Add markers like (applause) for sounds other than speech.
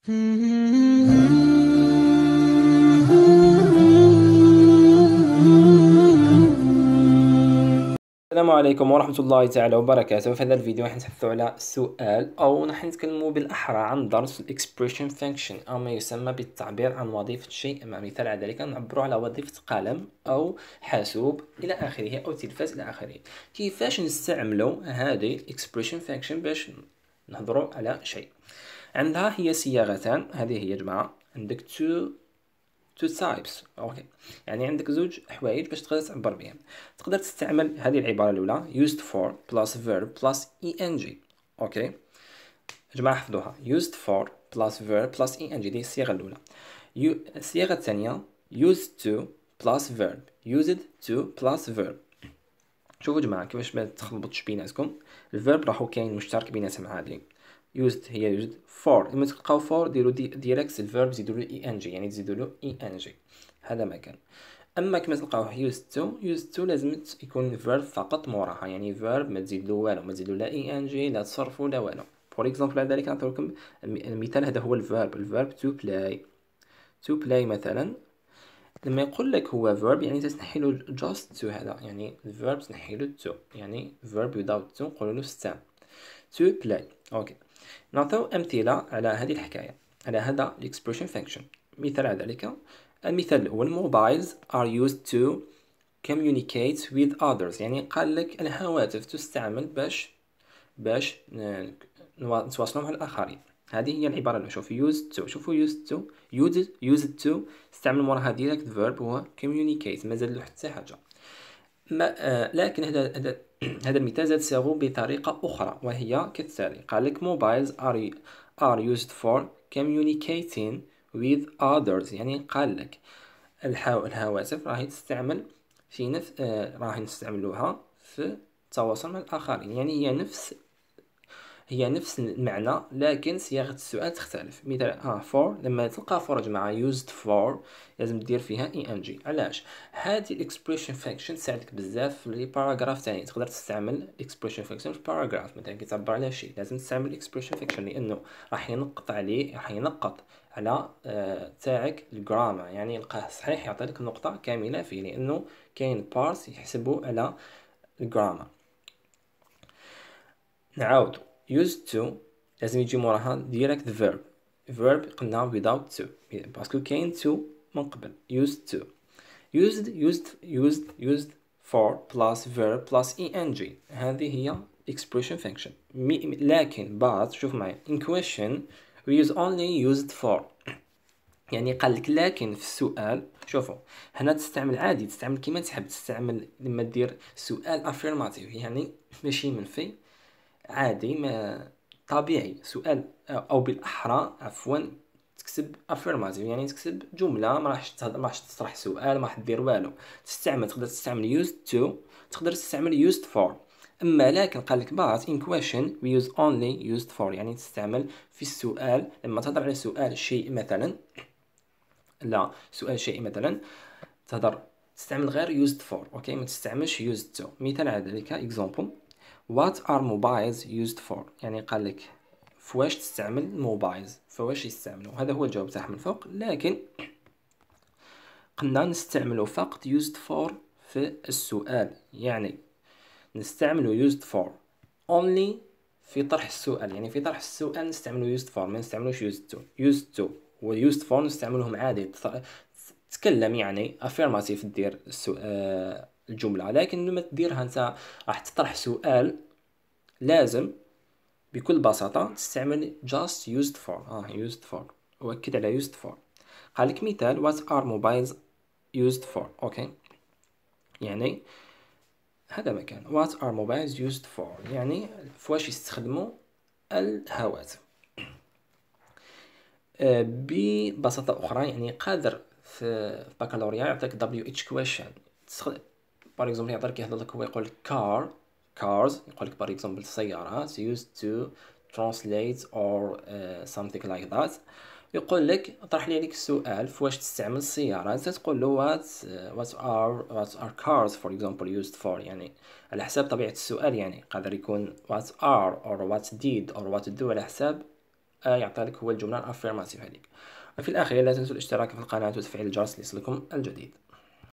السلام عليكم ورحمة الله تعالى وبركاته في هذا الفيديو راح نتحدث على سؤال أو راح نتكلموا بالأحرى عن درس الإكسبريشن فانكشن أو ما يسمى بالتعبير عن وظيفة شيء مع مثال على ذلك نعبروا على وظيفة قلم أو حاسوب إلى آخره أو تلفاز إلى آخره كيفاش نستعملوا هذه الإكسبريشن فانكشن باش نهضروا على شيء عندها هي صياغتان هذه هي جماعة عندك تو تو تايبس اوكي يعني عندك زوج حوايج باش تقدر تعبر بهم تقدر تستعمل هذه العبارة الأولى used for plus verb plus ing اوكي جماعة حفظوها used for plus verb plus ing دي الصيغة الأولى الصيغة الثانية used to plus verb used to plus verb شوفوا جماعه كيفاش ما تخلبطش بيناتكم الفيرب راهو كاين مشترك بيناتهم عادي يوزد هي يوزد فور لما تلقاو فور ديروا دي ديريكت الفيرب زيدوا له اي ان جي يعني تزيدوا له اي ان جي هذا ما كان اما كما تلقاو يوزد تو يوزد تو لازم يكون فيرب فقط موراها يعني فيرب ما تزيد له والو ما تزيد له لا اي ان جي لا تصرفوا لا والو فور اكزومبل على ذلك نعطيكم المثال هذا هو الفيرب الفيرب تو بلاي تو بلاي مثلا لما يقول لك هو verb يعني تنحيلو just to هذا يعني verb تنحيلو to يعني verb without to نقولو له stand to play اوكي نعطيو امثله على هذه الحكايه على هذا expression فانكشن مثال على ذلك المثال هو الموبايلز are used to communicate with others يعني قال لك الهواتف تستعمل باش باش نتواصلوا مع الاخرين هذه هي العبارة اللي شوف used to شوفوا used to used used to استعمل موراها ديريكت فيرب هو communicate ما زاد له حتى حاجة ما آه لكن هذا هذا (clears throat) هذا المثال زاد صيغه بطريقة أخرى وهي كالتالي قال لك موبايلز are are used for communicating with others يعني قال لك الهواتف راهي تستعمل في نفس آه راهي نستعملوها في التواصل مع الآخرين يعني هي نفس هي نفس المعنى لكن صياغة السؤال تختلف مثال ها فور آه، لما تلقى فور جماعة used for لازم دير فيها جي علاش هذه الاكسبريشن فانكشن تساعدك بزاف في لي باراغراف تاني تقدر تستعمل الاكسبريشن فانكشن في باراغراف مثلا كي تعبر على شيء لازم تستعمل الاكسبريشن فانكشن لانه راح ينقط عليه راح ينقط على آه تاعك الجرامر يعني يلقاه صحيح يعطيك نقطة كاملة فيه لانه كاين بارس يحسبوا على الجرامر نعاودو used to لازم يجي موراها direct verb verb قلنا without to باسكو كاين to من قبل used to used used used used for plus verb plus ing هذه هي expression function لكن but شوف معايا in question we use only used for يعني قال لك لكن في السؤال شوفوا هنا تستعمل عادي تستعمل كيما تحب تستعمل لما دير سؤال افيرماتيف يعني ماشي منفي عادي ما طبيعي سؤال او بالاحرى عفوا تكتب افيرماتيف يعني تكتب جمله ما راحش ما راحش تطرح سؤال ما راح دير والو تستعمل تقدر تستعمل used تو تقدر تستعمل used فور اما لكن قال لك بات ان كويشن وي يوز اونلي يوزد فور يعني تستعمل في السؤال لما تهضر على سؤال شيء مثلا لا سؤال شيء مثلا تهضر تستعمل غير يوزد فور اوكي ما تستعملش يوزد تو مثال على ذلك اكزومبل what are mobiles used for يعني قال لك فواش تستعمل موبايلز فواش يستعملوا هذا هو الجواب تاعهم من فوق لكن قلنا نستعملو فقط used for في السؤال يعني نستعملو used for only في طرح السؤال يعني في طرح السؤال نستعملو used for ما نستعملوش used to used to و used for نستعملوهم عادي تتكلم يعني affirmative دير السؤال آه، الجمله لكن لما تديرها انت راح تطرح سؤال لازم بكل بساطه تستعمل just used for اه used for واكد على used for قال لك مثال what are mobiles used for اوكي يعني هذا مكان what are mobiles used for يعني فواش يستخدموا الهواتف آه، ببساطة أخرى يعني قادر في البكالوريا يعطيك WH question بار اكزومبل يعطيك يهضر لك هو يقول كار كارز يقول لك بار اكزومبل السياره it's used to translate or uh, something like يقول لك طرح لي عليك السؤال فواش تستعمل السياره انت تقول له وات وات ار وات ار كارز فور example يوزد فور يعني على حساب طبيعه السؤال يعني قادر يكون وات ار اور وات ديد اور وات دو على حساب آه، يعطي لك هو الجمله الافيرماتيف هذيك وفي الاخير لا تنسوا الاشتراك في القناه وتفعيل الجرس ليصلكم الجديد